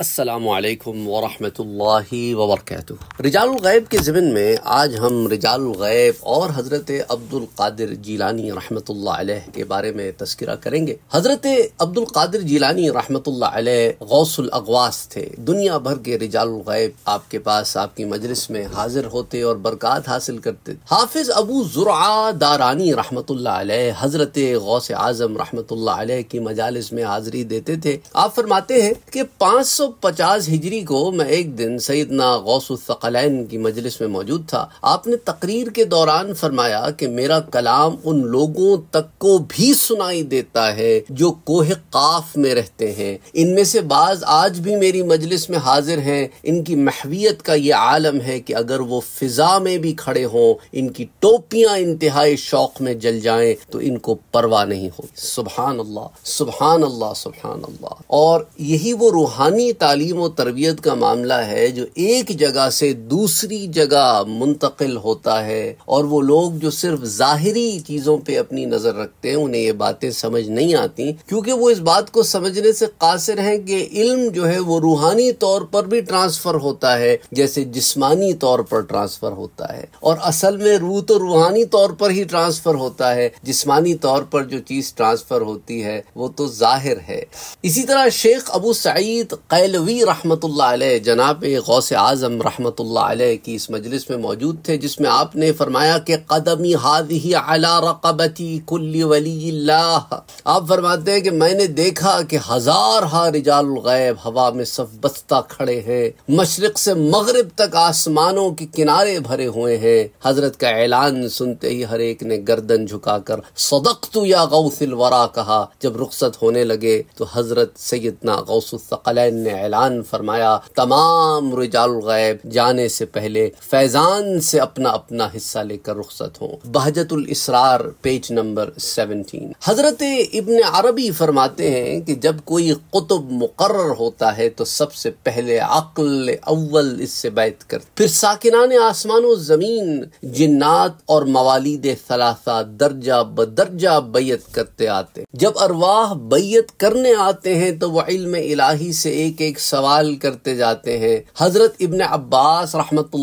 असलकम वरहि वबरक रिजालैब के ज़मन में आज हम रिजालैब और हज़रत अब्दुल्कर जीलानी रहमत के बारे में तस्करा करेंगे हज़रत अब्दुल्कर जीलानी रहमत अगवास थे दुनिया भर के रिजालैब आपके पास आपकी मजलिस में हाजिर होते और बरक़ात हासिल करते हाफिज़ अबू ज़ुरा दारानी रहमत हज़रत गौस आज़म रहमत की मजालस में हाजिरी देते थे आप फरमाते हैं कि पाँच सौ 1950 हिजरी को मैं एक दिन सैदना गौसुलफ़लैन की मजलिस में मौजूद था आपने तकरीर के दौरान फरमाया कि मेरा कलाम उन लोगों तक को भी सुनाई देता है जो कोह काफ में रहते हैं इनमें से बाज आज भी मेरी मजलिस में हाजिर हैं इनकी महवियत का ये आलम है कि अगर वो फिजा में भी खड़े हों इनकी टोपियां इंतहाई शौक में जल जाए तो इनको परवाह नहीं होगी सुबहान अल्लाह सुबहान अल्लाह सुबहान अल्लाह और यही वो रूहानी तालीम और तरबियत का मामला है जो एक जगह से दूसरी जगह मुंतकिल होता है और वो लोग जो सिर्फ ज़ाहरी चीज़ों पे अपनी नज़र रखते हैं उन्हें ये बातें समझ नहीं आती क्योंकि वो इस बात को समझने से कासिर हैं कि इल्म जो है वो रूहानी तौर पर भी ट्रांसफ़र होता है जैसे जिस्मानी तौर पर ट्रांसफ़र होता है और असल में रूह तो रूहानी तौर पर ही ट्रांसफ़र होता है जिस्मानी तौर पर जो चीज़ ट्रांसफ़र होती है वो तो ज़ाहिर है इसी तरह शेख अबू सईद कै दहलवी रहमतुल्लाह अलैह जनाब गौस आज़म रहमतुल्लाह अलैह की इस मजलिस में मौजूद थे जिसमें आपने फरमाया कि कदमी हादही अला रकबती कुल्ली वली आप फरमाते हैं कि मैंने देखा कि हज़ार हा रिजाल गैब हवा में सब बस्ता खड़े हैं मशरक से मगरब तक आसमानों के किनारे भरे हुए हैं हजरत का ऐलान सुनते ही हर एक ने गर्दन झुकाकर सदकतु या गौसिल वरा कहा जब रुख्सत होने लगे तो हजरत सैदना गौसुल ने ऐलान फरमाया तमाम रिजाल गैब जाने से पहले फैजान से अपना अपना हिस्सा लेकर रुख्सत हो बहजतुल इसरार पेज नंबर सेवनटीन हजरत इब्न अरबी फरमाते हैं कि जब कोई कुतुब मुकर्र होता है तो सबसे पहले अक्ल अव्वल इससे बैत कर फिर साकिनान आसमान ज़मीन जिन्नात और मवालिद सलासा दर्जा बदर्जा बैत करते आते जब अरवाह बैत करने आते हैं तो वह इल्म इलाही से एक एक सवाल करते जाते हैं हजरत इबन अब्बास रहमत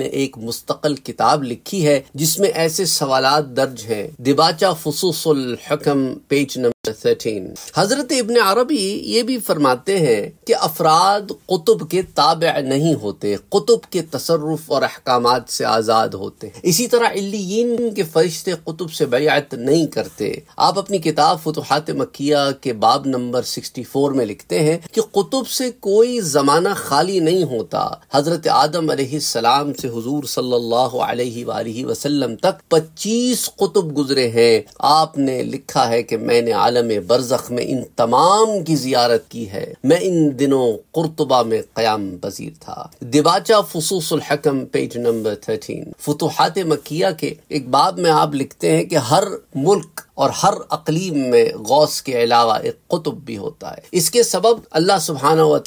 ने एक मुस्तकल किताब लिखी है जिसमें ऐसे सवाल दर्ज है दिबाचा फसूस हकम पेज नंबर थर्टीन हजरत इबन अरबी ये भी फरमाते हैं कि अफराद कुतुब के ताब नहीं होते कुतुब के तसरफ और अहकाम से आज़ाद होते इसी तरह इलीन के फरिश्ते कुतुब से बयात नहीं करते आप अपनी किताब फतहात मकिया के बाब नंबर सिक्सटी फोर में लिखते हैं कि कुतुब से कोई ज़माना खाली नहीं होता हजरत आदम सलाम से हजूर सल्ला वसलम तक पच्चीस कुतुब गुजरे हैं आपने लिखा है कि मैंने आज आलम बरजख में इन तमाम की जियारत की है मैं इन दिनों कुरतबा में क्याम पजीर था दिबाचा फसूसम पेज नंबर थर्टीन फतूहत मकिया के एक बाब में आप लिखते हैं कि हर मुल्क और हर अकलीम में गौस के अलावा एक कुतुब भी होता है इसके सबब अल्लाह सुबहाना व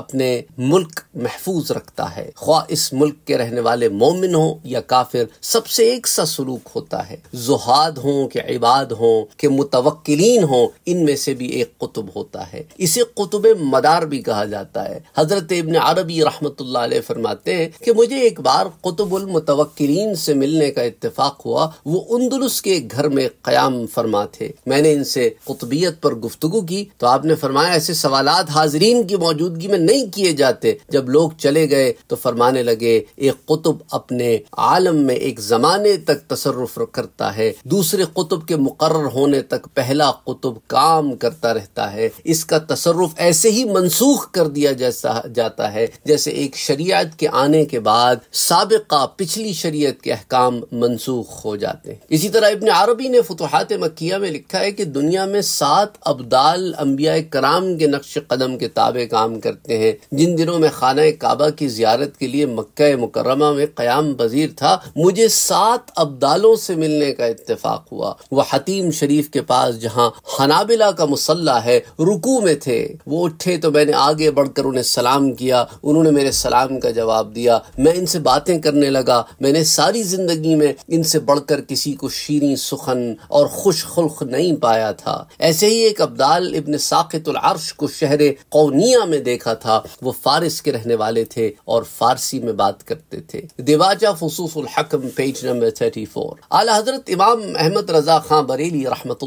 अपने मुल्क महफूज रखता है ख्वा इस मुल्क के रहने वाले मोमिन हो या काफिर सबसे एक सा सलूक होता है जुहाद हों के इबाद हो के मुतवक्लिन हो इनमें से भी एक कुतुब होता है इसे कुतुब मदार भी कहा जाता है हजरत इबन अरबी रहमत फरमाते हैं कि मुझे एक बार कुतुबुल मुतवक्लिन से मिलने का इतफाक हुआ वो उन्दुलस के घर में क्याम फरमा थे मैंने इनसे कुतबियत पर गुफ्तु की तो आपने फरमाया ऐसे सवाल हाजरीन की मौजूदगी में नहीं किए जाते जब लोग चले गए तो फरमाने लगे एक कुतुब अपने आलम में एक जमाने तक तसरफ करता है दूसरे कुतुब के मुकर होने तक पहला कुतुब काम करता रहता है इसका तसरफ ऐसे ही मनसूख कर दिया जैसा जाता है जैसे एक शरीयत के आने के बाद सबका पिछली शरीयत के अहकाम मनसूख हो जाते हैं इसी तरह इबन अरबी ने फतहत मकिया में लिखा है कि दुनिया में सात अब्दाल अम्बिया कराम के नक्श कदम के ताबे काम करते हैं जिन दिनों में खाना काबा की जियारत के लिए मक्का मुकरमा में क्याम वजीर था मुझे सात अब्दालों से मिलने का इतफाक हुआ वह हतीम शरीफ के पास जहाँ हनाबिला का मुसल्ला है रुकू में थे वो उठे तो मैंने आगे बढ़कर उन्हें सलाम किया उन्होंने मेरे सलाम का जवाब दिया मैं इनसे बातें करने लगा मैंने सारी जिंदगी में इनसे बढ़कर किसी को शीरी सुखन और खुश खुल्क नहीं पाया था ऐसे ही एक अब्दाल इबन साकितुल अर्श को शहर कौनिया में देखा था वो फारिस के रहने वाले थे और फारसी में बात करते थे दिवाजा फसूसुल हकम पेज नंबर थर्टी फोर आला हजरत इमाम अहमद रजा खां बरेली रहमत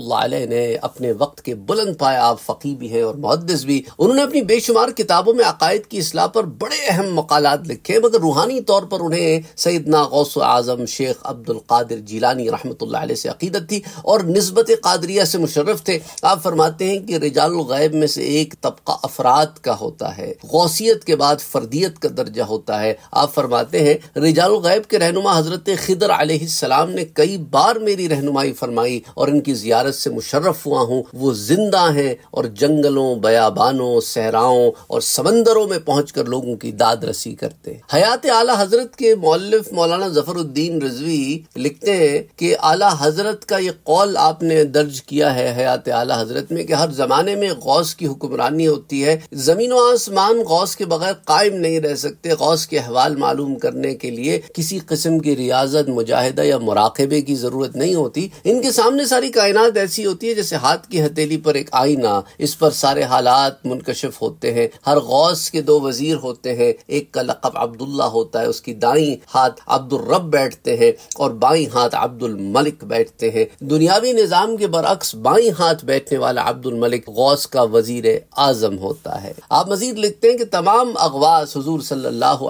ने अपने वक्त के बुलंद पाया आप फकी भी हैं और मुहदस भी उन्होंने अपनी बेशुमार किताबों में अकायद की असलाह पर बड़े अहम मकालत लिखे मगर रूहानी तौर पर उन्हें सैदना गौस आजम शेख अब्दुल कादिर जीलानी रहमत से अकीदत थी और नस्बत कादरिया से मुशरफ थे आप फरमाते हैं कि रिजाल गैब में से एक तबका अफराद का होता है गौसियत के बाद फर्दियत का दर्जा होता है आप फरमाते हैं रिजाल गैब के रहनुमा हजरत खिदर आसलाम ने कई बार मेरी रहनुमाई फरमाई और इनकी जियारत से मुशरफ हुआ हूँ वो जिंदा हैं और जंगलों बयाबानों सहराओं और समंदरों में पहुँच कर लोगों की दाद रसी करते हैं हयात आला हजरत के मौलफ मौलाना जफरुद्दीन रजवी लिखते हैं कि आला हजरत का ये कौल आपने दर्ज किया है हयात आला हजरत में कि हर जमाने में गौस की हुक्मरानी होती है जमीन व आसमान गौस के बगैर कायम नहीं रह सकते गौस के अहवाल मालूम करने के लिए किसी किस्म की रियाजत मुजाहिदा या मुराकबे की जरूरत नहीं होती इनके सामने सारी कायनात ऐसी होती है जैसे हाथ की हथेली पर एक आईना इस पर सारे हालात मुनकशिफ होते हैं हर गौस के दो वजीर होते हैं एक का लकब अब्दुल्ला होता है उसकी दाई हाथ अब्दुल रब बैठते हैं और बाई हाथ अब्दुल मलिक बैठते हैं दुनिया इस्लामी निज़ाम के बरक्स बाई हाथ बैठने वाला अब्दुल मलिक गौस का वजीर आजम होता है आप मजीद लिखते हैं कि तमाम अगवास हजूर सल्लल्लाहु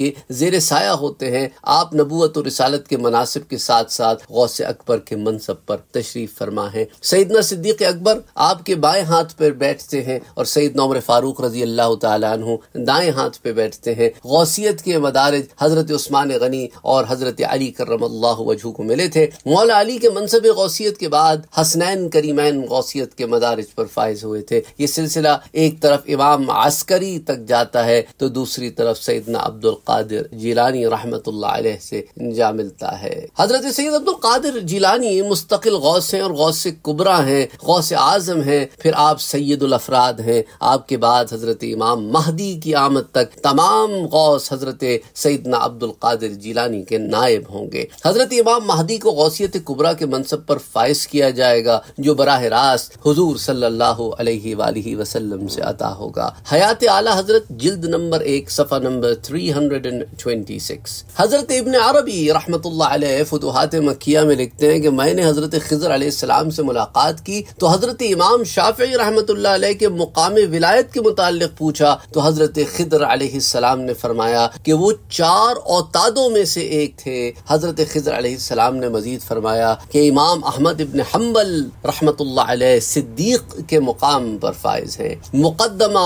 के जेर साया होते हैं आप नबूत और रिसालत के मनासिब के साथ साथ गौस अकबर के मनसब पर तशरीफ फरमा है सईदना सिद्दीक अकबर आपके बाएं हाथ पर बैठते हैं और सईद नौमर फारूक रजी अल्लाह तु दाएं हाथ पे बैठते हैं गौसियत के मदारज हजरत उस्मान गनी और हजरत अली करम अल्लाह वजू को मिले थे मौला अली के मनसब मजहब गौसीत के बाद हसनैन करीमैन गौसीत के मदारज पर फायज हुए थे ये सिलसिला एक तरफ इमाम आस्करी तक जाता है तो दूसरी तरफ सैदना अब्दुल कादिर जिलानी रहमत से जा मिलता है हजरत सैद अब्दुल कादिर जिलानी मुस्तकिल गौस है और गौस कुबरा हैं गौस आजम हैं फिर आप सैदुल अफराद हैं आपके बाद हजरत इमाम महदी की आमद तक तमाम गौस हजरत सैदना अब्दुल कादिर जिलानी के नायब होंगे हजरत इमाम महदी को गौसियत कुबरा के मन सब पर फाइज किया जाएगा जो बराह रास्त हजूर सल्लल्लाहु वसल्लम से अता होगा हयात आला हजरत जिल्द नंबर एक सफ़ा number three hundred and twenty six हजरत इबन अरबी रहमतुल्लाह अलैह फतुहात मक्किया में लिखते हैं कि मैंने हजरत खजर अलैहिस्सलाम से मुलाकात की तो हजरत इमाम शाफी रहमतुल्लाह के मुकाम विलायत के मुतालिक पूछा तो हजरत खजर अलैहिस्सलाम ने फरमाया कि वो चार औतादों में से एक थे हजरत खजर अलैहिस्सलाम ने मजीद फरमाया कि इमाम इमाम अहमद इबन हम्बल रहमत सिद्दीक के मुकाम पर फायज हैं मुकदमा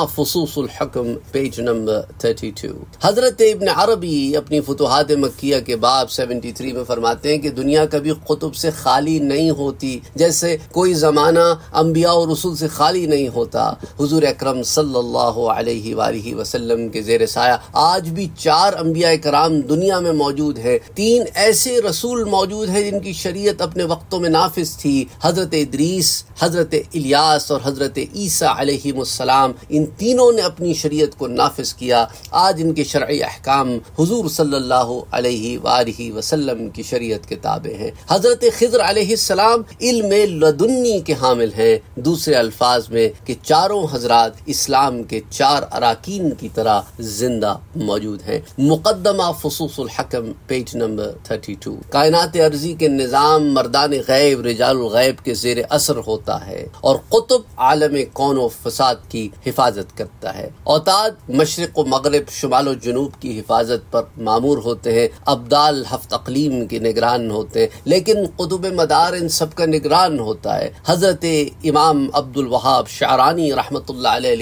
हकम पेज नंबर थर्टी टू हजरत इबन अरबी अपनी फतहत मक्या के बाब सेवेंटी थ्री में फरमाते हैं कि दुनिया कभी कुतुब से खाली नहीं होती जैसे कोई ज़माना अम्बिया और रसूल से खाली नहीं होता हजूर अक्रम सल्लाम के जेर साया आज भी चार अम्बिया कराम दुनिया में मौजूद है तीन ऐसे रसूल मौजूद हैं जिनकी शरीयत अपने वक्त वक्तों में नाफिज थी हज़रत इद्रीस हज़रत इलियास और हज़रत ईसा इन तीनों ने अपनी शरीयत को नाफिज किया आज इनके शर्य अहकाम हजूर सल्ला की शरीयत के ताबे हैं हज़रत खिजर सलाम इल्म लदुन्नी के हामिल हैं दूसरे अल्फाज में कि चारों हजरात इस्लाम के चार अरकान की तरह जिंदा मौजूद हैं मुकदमा फसूसुल हकम पेज नंबर थर्टी टू कायनात अर्जी के निज़ाम मर्दा जान गैब रिजाल गैब के जेर असर होता है और कुतुब आलम कौन फसाद की हिफाजत करता है औताद मशरक मगरब शुमाल जनूब की हिफाजत पर मामूर होते हैं अब्दाल हफ्त अकलीम के निगरान होते हैं लेकिन कुतुब मदार इन सब का निगरान होता है हजरत इमाम अब्दुल वहाब शाहरानी रहमत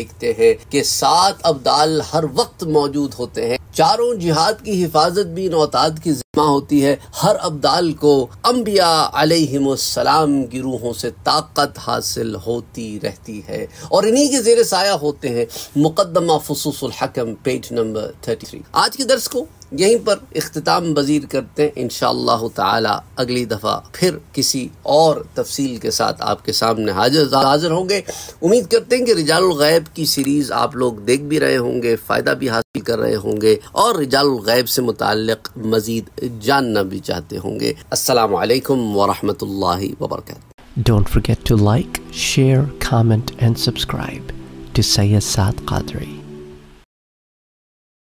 लिखते हैं कि सात अब्दाल हर वक्त मौजूद होते हैं चारों जिहाद की हिफाजत भी नौताद की जिम्मा होती है हर अब्दाल को अम्बिया अलैहिस्सलाम की रूहों से ताकत हासिल होती रहती है और इन्हीं के जेर साया होते हैं मुकदमा फसूसुल हकम पेज नंबर थर्टी थ्री आज के दर्स को यहीं पर अख्ताम पजीर करते हैं इन ताला अगली दफ़ा फिर किसी और तफसील के साथ आपके सामने हाजिर हाजिर होंगे उम्मीद करते हैं कि रिजालगैब की सीरीज़ आप लोग देख भी रहे होंगे फ़ायदा भी हासिल कर रहे होंगे और रिजालगैब से मुतल मज़ीद जानना भी चाहते होंगे असलकम वरहमल वबरक don't forget to like share comment and subscribe to सैद Saad